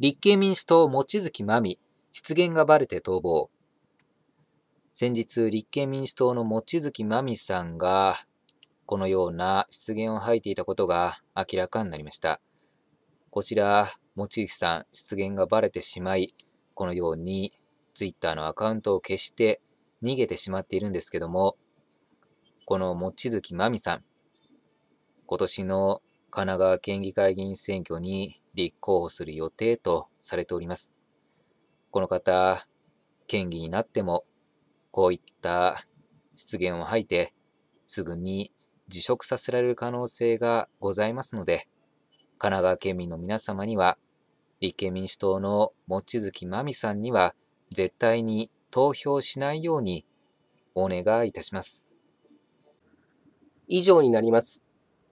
立憲民主党、望月真美、失言がバレて逃亡。先日、立憲民主党の望月真美さんが、このような失言を吐いていたことが明らかになりました。こちら、望月さん、失言がバレてしまい、このように、twitter のアカウントを消して逃げてしまっているんですけども、この望月真美さん、今年の神奈川県議会議員選挙に立候補する予定とされております。この方、県議になっても、こういった失言を吐いて、すぐに辞職させられる可能性がございますので、神奈川県民の皆様には、立憲民主党の望月真美さんには、絶対に投票しないようにお願いいたします。以上になります。